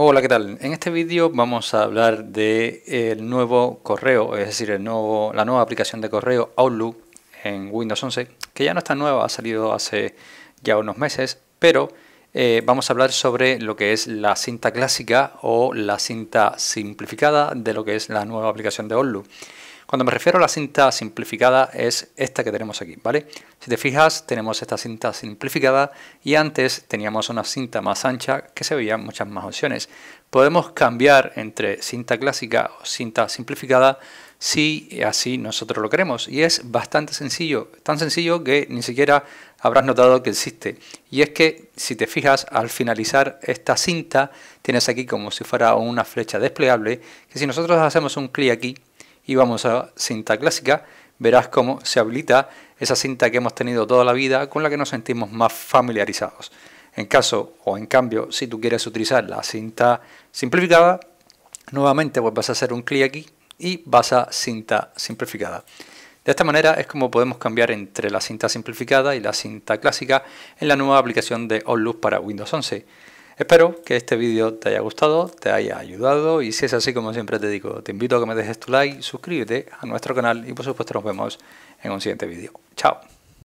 Hola, ¿qué tal? En este vídeo vamos a hablar del eh, nuevo correo, es decir, el nuevo, la nueva aplicación de correo Outlook en Windows 11, que ya no está nueva, ha salido hace ya unos meses, pero eh, vamos a hablar sobre lo que es la cinta clásica o la cinta simplificada de lo que es la nueva aplicación de Outlook. Cuando me refiero a la cinta simplificada es esta que tenemos aquí, ¿vale? Si te fijas, tenemos esta cinta simplificada y antes teníamos una cinta más ancha que se veían muchas más opciones. Podemos cambiar entre cinta clásica o cinta simplificada si así nosotros lo queremos. Y es bastante sencillo, tan sencillo que ni siquiera habrás notado que existe. Y es que si te fijas, al finalizar esta cinta, tienes aquí como si fuera una flecha desplegable, que si nosotros hacemos un clic aquí, y vamos a cinta clásica, verás cómo se habilita esa cinta que hemos tenido toda la vida con la que nos sentimos más familiarizados. En caso o en cambio, si tú quieres utilizar la cinta simplificada, nuevamente vas a hacer un clic aquí y vas a cinta simplificada. De esta manera es como podemos cambiar entre la cinta simplificada y la cinta clásica en la nueva aplicación de Outlook para Windows 11. Espero que este vídeo te haya gustado, te haya ayudado y si es así como siempre te digo, te invito a que me dejes tu like, suscríbete a nuestro canal y por supuesto nos vemos en un siguiente vídeo. ¡Chao!